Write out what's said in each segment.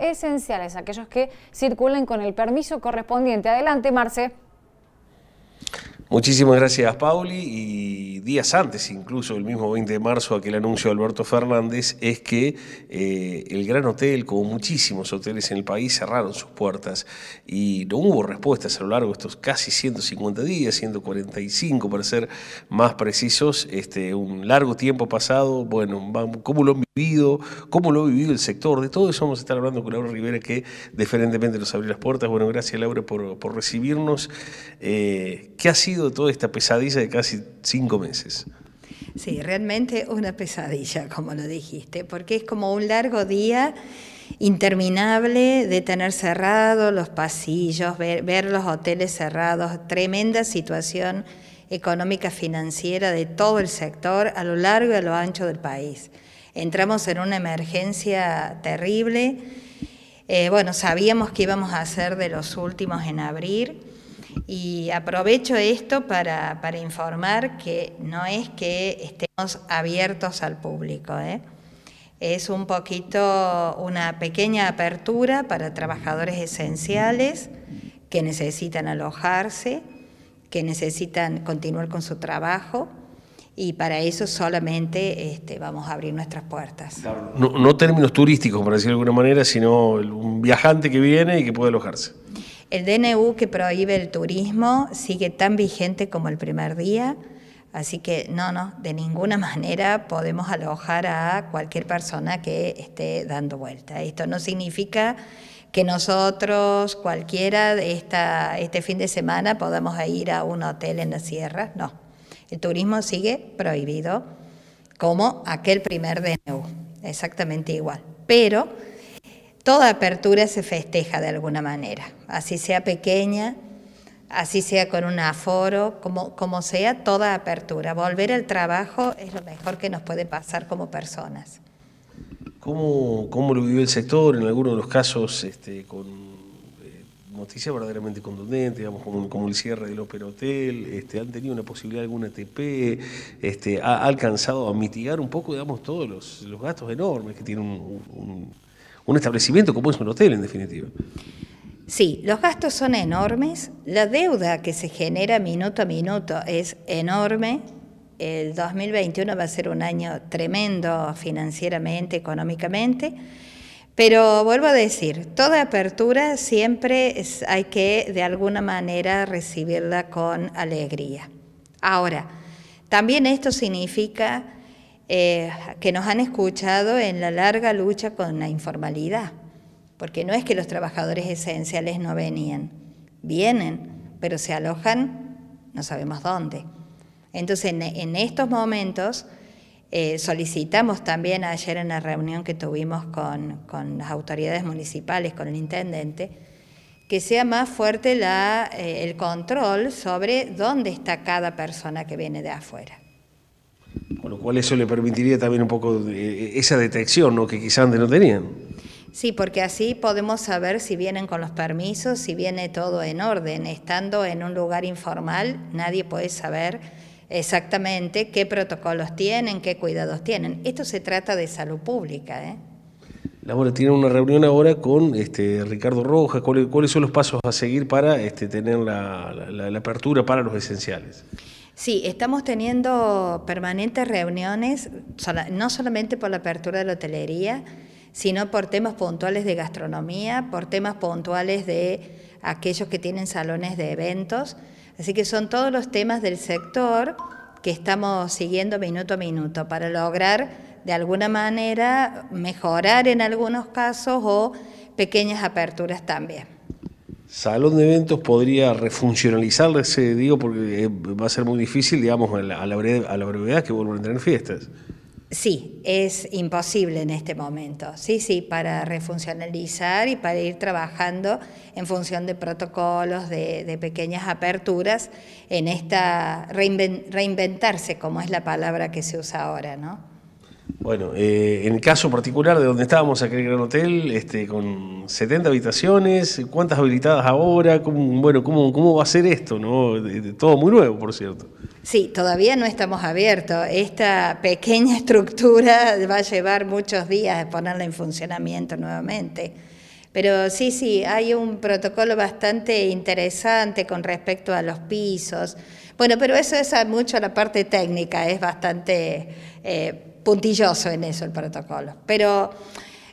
esenciales, aquellos que circulen con el permiso correspondiente. Adelante, Marce. Muchísimas gracias, Pauli. Y días antes, incluso el mismo 20 de marzo, aquel anuncio de Alberto Fernández es que eh, el Gran Hotel, como muchísimos hoteles en el país, cerraron sus puertas y no hubo respuestas a lo largo de estos casi 150 días, 145 para ser más precisos, este, un largo tiempo pasado, bueno, un cúmulo cómo lo ha vivido el sector, de todo eso vamos a estar hablando con Laura Rivera que deferentemente nos abrió las puertas. Bueno, gracias Laura por, recibirnos. Eh, ¿Qué ha sido toda esta pesadilla de casi cinco meses? Sí, realmente una pesadilla, como lo dijiste, porque es como un largo día interminable de tener cerrados los pasillos, ver, ver, los hoteles cerrados, tremenda situación económica financiera de todo el sector a lo largo y a lo ancho del país entramos en una emergencia terrible. Eh, bueno, sabíamos que íbamos a ser de los últimos en abrir y aprovecho esto para, informar que no es que estemos abiertos al público. ¿eh? Es un poquito una pequeña apertura para trabajadores esenciales que necesitan alojarse, que necesitan continuar con su trabajo y para eso solamente este, vamos a abrir nuestras puertas. No, términos turísticos, para decir de alguna manera, sino un viajante que viene y que puede alojarse. El DNU que prohíbe el turismo sigue tan vigente como el primer día, así que no, no, de ninguna manera podemos alojar a cualquier persona que esté dando vuelta. Esto no significa que nosotros, cualquiera, esta, este fin de semana podamos ir a un hotel en la sierra, no. El turismo sigue prohibido como aquel primer DNU, exactamente igual. Pero toda apertura se festeja de alguna manera, así sea pequeña, así sea con un aforo, como, como sea, toda apertura. Volver al trabajo es lo mejor que nos puede pasar como personas. ¿Cómo, cómo lo vivió el sector en algunos de los casos este, con noticia verdaderamente contundente, digamos, como, el cierre del Opera Hotel, este, han tenido una posibilidad de algún ATP, e este, ha alcanzado a mitigar un poco, digamos, todos los, gastos enormes que tiene un, un establecimiento como es un hotel, en definitiva. Sí, los gastos son enormes, la deuda que se genera minuto a minuto es enorme, el 2021 va a ser un año tremendo financieramente, económicamente, pero vuelvo a decir, toda apertura siempre hay que de alguna manera recibirla con alegría. Ahora, también esto significa eh, que nos han escuchado en la larga lucha con la informalidad, porque no es que los trabajadores esenciales no venían, vienen, pero se alojan no sabemos dónde. Entonces, en estos momentos eh, solicitamos también ayer en la reunión que tuvimos con, las autoridades municipales, con el intendente, que sea más fuerte la, eh, el control sobre dónde está cada persona que viene de afuera. Con lo cual eso le permitiría también un poco eh, esa detección, ¿no? que quizás antes no tenían. Sí, porque así podemos saber si vienen con los permisos, si viene todo en orden. Estando en un lugar informal, nadie puede saber exactamente qué protocolos tienen, qué cuidados tienen. Esto se trata de salud pública. ¿eh? Laura, tiene una reunión ahora con este, Ricardo Rojas. ¿Cuáles, son los pasos a seguir para este, tener la apertura para los esenciales? Sí, estamos teniendo permanentes reuniones, no solamente por la apertura de la hotelería, sino por temas puntuales de gastronomía, por temas puntuales de aquellos que tienen salones de eventos. Así que son todos los temas del sector que estamos siguiendo minuto a minuto para lograr de alguna manera mejorar en algunos casos o pequeñas aperturas también. Salón de eventos podría refuncionalizarse, digo, porque eh, va a ser muy difícil, digamos, a la, a la brevedad que vuelvan a tener fiestas. Sí, es imposible en este momento, sí, sí, para refuncionalizar y para ir trabajando en función de protocolos, de, pequeñas aperturas, en esta reinventarse, como es la palabra que se usa ahora, ¿no? Bueno, eh, en el caso particular de donde estábamos, aquel gran hotel, este, con 70 habitaciones, ¿cuántas habilitadas ahora? bueno, ¿cómo, va a ser esto? No? todo muy nuevo, por cierto. Sí, todavía no estamos abiertos. Esta pequeña estructura va a llevar muchos días de ponerla en funcionamiento nuevamente. Pero sí, sí, hay un protocolo bastante interesante con respecto a los pisos. Bueno, pero eso es mucho la parte técnica, es bastante eh, puntilloso en eso el protocolo. Pero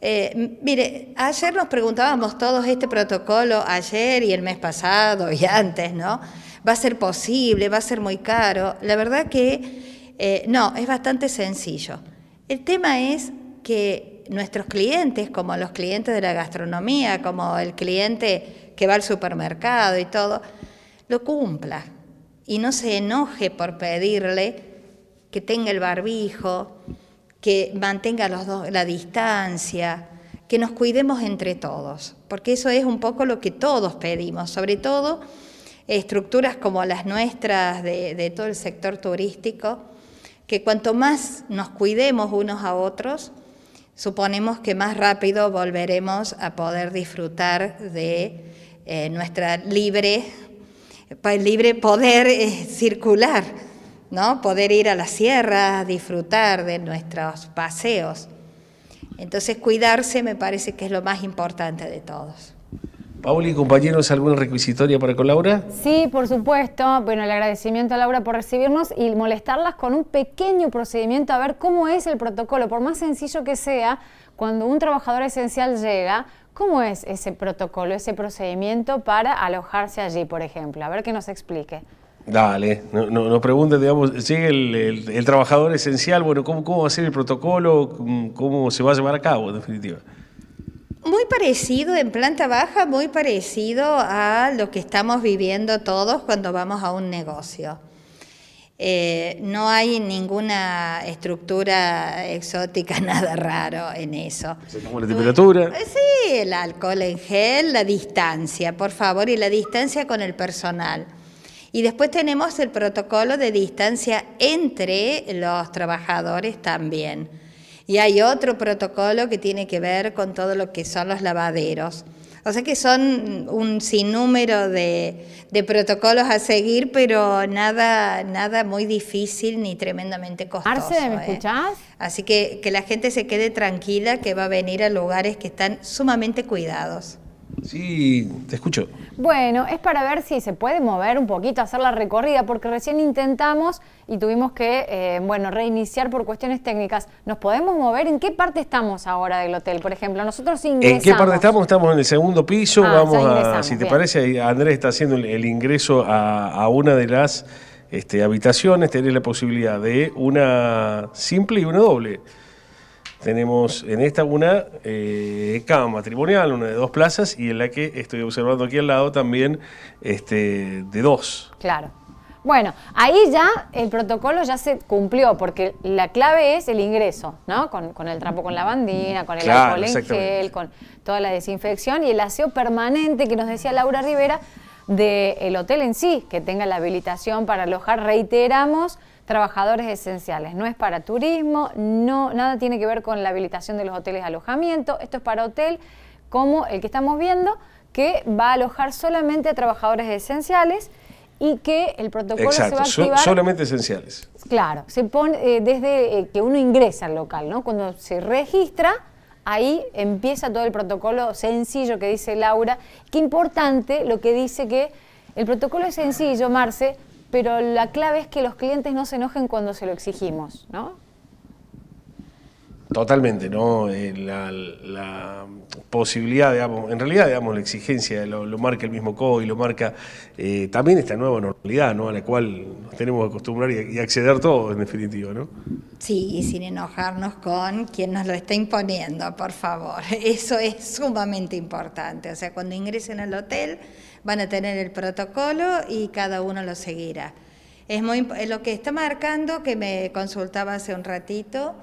eh, mire, ayer nos preguntábamos todos este protocolo, ayer y el mes pasado y antes, ¿no? va a ser posible, va a ser muy caro. La verdad que eh, no, es bastante sencillo. El tema es que nuestros clientes, como los clientes de la gastronomía, como el cliente que va al supermercado y todo, lo cumpla y no se enoje por pedirle que tenga el barbijo, que mantenga los dos, la distancia, que nos cuidemos entre todos, porque eso es un poco lo que todos pedimos, sobre todo estructuras como las nuestras de, todo el sector turístico, que cuanto más nos cuidemos unos a otros, suponemos que más rápido volveremos a poder disfrutar de eh, nuestra libre, libre poder eh, circular, ¿no? poder ir a la sierra, disfrutar de nuestros paseos. Entonces cuidarse me parece que es lo más importante de todos. Pauli, compañeros, ¿alguna requisitoria para con Laura? Sí, por supuesto. Bueno, el agradecimiento a Laura por recibirnos y molestarlas con un pequeño procedimiento a ver cómo es el protocolo, por más sencillo que sea, cuando un trabajador esencial llega, ¿cómo es ese protocolo, ese procedimiento para alojarse allí, por ejemplo? A ver que nos explique. Dale, nos no, digamos, llega el, trabajador esencial, bueno, ¿cómo, ¿cómo va a ser el protocolo? ¿Cómo se va a llevar a cabo, en definitiva? Muy parecido en planta baja, muy parecido a lo que estamos viviendo todos cuando vamos a un negocio. Eh, no hay ninguna estructura exótica, nada raro en eso. la temperatura. Eh, sí, el alcohol en gel, la distancia, por favor, y la distancia con el personal. Y después tenemos el protocolo de distancia entre los trabajadores también. Y hay otro protocolo que tiene que ver con todo lo que son los lavaderos. O sea que son un sinnúmero de, protocolos a seguir, pero nada, nada muy difícil ni tremendamente costoso. ¿me ¿eh? Así que que la gente se quede tranquila que va a venir a lugares que están sumamente cuidados. Sí, te escucho. Bueno, es para ver si se puede mover un poquito, hacer la recorrida, porque recién intentamos y tuvimos que, eh, bueno, reiniciar por cuestiones técnicas. ¿Nos podemos mover? ¿En qué parte estamos ahora del hotel, por ejemplo? Nosotros ingresamos. ¿En qué parte estamos? Estamos en el segundo piso. Ah, Vamos a, si te parece, Andrés está haciendo el, ingreso a, una de las este, habitaciones. Tenés la posibilidad de una simple y una doble. Tenemos en esta una eh, cama matrimonial, una de dos plazas, y en la que estoy observando aquí al lado también este, de dos. Claro. Bueno, ahí ya el protocolo ya se cumplió, porque la clave es el ingreso, ¿no? Con, el trapo con la bandina, con el alcohol en gel, con toda la desinfección y el aseo permanente que nos decía Laura Rivera del hotel en sí, que tenga la habilitación para alojar, reiteramos, trabajadores esenciales. No es para turismo, no, nada tiene que ver con la habilitación de los hoteles de alojamiento. Esto es para hotel como el que estamos viendo, que va a alojar solamente a trabajadores esenciales y que el protocolo se va a activar... solamente esenciales. Claro, se pone eh, desde eh, que uno ingresa al local, ¿no? Cuando se registra, ahí empieza todo el protocolo sencillo que dice Laura. Qué importante lo que dice que el protocolo es sencillo, Marce, pero la clave es que los clientes no se enojen cuando se lo exigimos, ¿no? Totalmente, ¿no? Eh, la, posibilidad, digamos, en realidad, digamos, la exigencia lo, lo marca el mismo COI, y lo marca eh, también esta nueva normalidad, ¿no? A la cual tenemos que acostumbrar y, y, acceder todos, en definitiva, ¿no? Sí, y sin enojarnos con quien nos lo está imponiendo, por favor. Eso es sumamente importante. O sea, cuando ingresen al hotel, van a tener el protocolo y cada uno lo seguirá. Es muy, lo que está marcando, que me consultaba hace un ratito,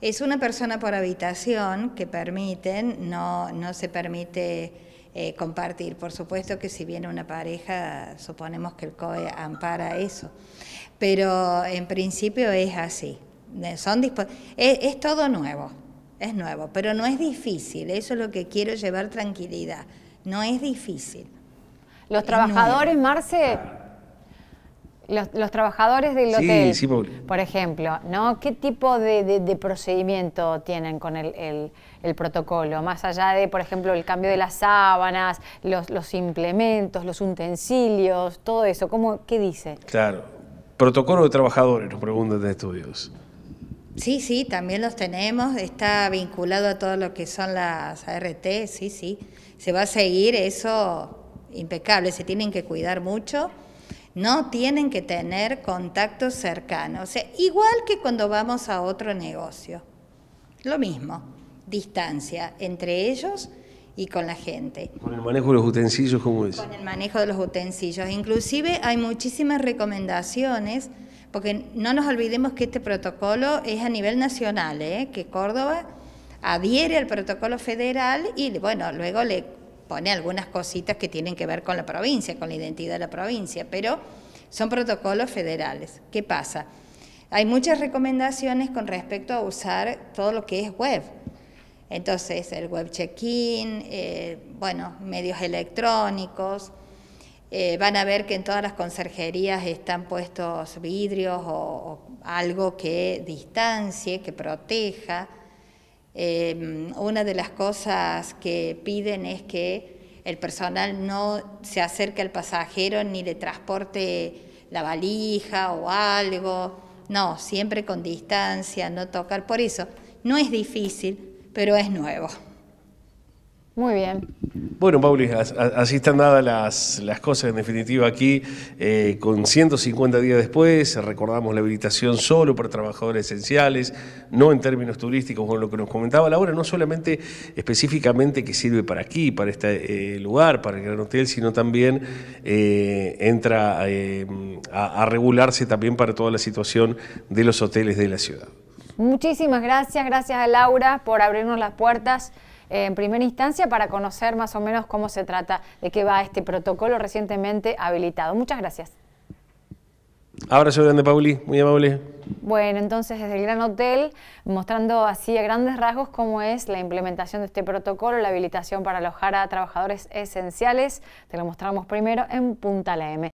es una persona por habitación que permiten, no, se permite eh, compartir. Por supuesto que si viene una pareja, suponemos que el COE ampara eso, pero en principio es así. Eh, son es todo nuevo, es nuevo, pero no es difícil, eso es lo que quiero llevar tranquilidad, no es difícil. Los trabajadores, Marce, los, trabajadores del hotel, por... ejemplo, ¿no? ¿Qué tipo de, procedimiento tienen con el, protocolo? Más allá de, por ejemplo, el cambio de las sábanas, los, los implementos, los utensilios, todo eso, ¿qué dice? Claro, protocolo de trabajadores, nos preguntan de estudios. Sí, sí, también los tenemos, está vinculado a todo lo que son las ART, sí, sí, se va a seguir eso impecables, se tienen que cuidar mucho, no tienen que tener contactos cercanos. igual que cuando vamos a otro negocio, lo mismo, distancia entre ellos y con la gente. Con el manejo de los utensilios, ¿cómo es? Con el manejo de los utensilios. Inclusive hay muchísimas recomendaciones, porque no nos olvidemos que este protocolo es a nivel nacional, ¿eh? que Córdoba adhiere al protocolo federal y bueno, luego le pone algunas cositas que tienen que ver con la provincia, con la identidad de la provincia, pero son protocolos federales. ¿Qué pasa? Hay muchas recomendaciones con respecto a usar todo lo que es web. Entonces, el web check-in, eh, bueno, medios electrónicos. Eh, van a ver que en todas las conserjerías están puestos vidrios o algo que distancie, que proteja. Em, una de las cosas que piden es que el personal no se acerque al pasajero ni le transporte la valija o algo. No, siempre con distancia, no tocar. Por eso, no es difícil, pero es nuevo. Muy bien. Bueno, Pauli, así están dadas las, cosas en definitiva aquí, eh, con 150 días después, recordamos la habilitación solo para trabajadores esenciales, no en términos turísticos, con lo que nos comentaba Laura, no solamente específicamente que sirve para aquí, para este eh, lugar, para el Gran Hotel, sino también eh, entra a, a regularse también para toda la situación de los hoteles de la ciudad. Muchísimas gracias, gracias a Laura por abrirnos las puertas en primera instancia para conocer más o menos cómo se trata, de qué va este protocolo recientemente habilitado. Muchas gracias. Abrazo grande, Pauli, muy amable. Bueno, entonces desde el Gran Hotel, mostrando así a grandes rasgos cómo es la implementación de este protocolo, la habilitación para alojar a trabajadores esenciales, te lo mostramos primero en Punta La M.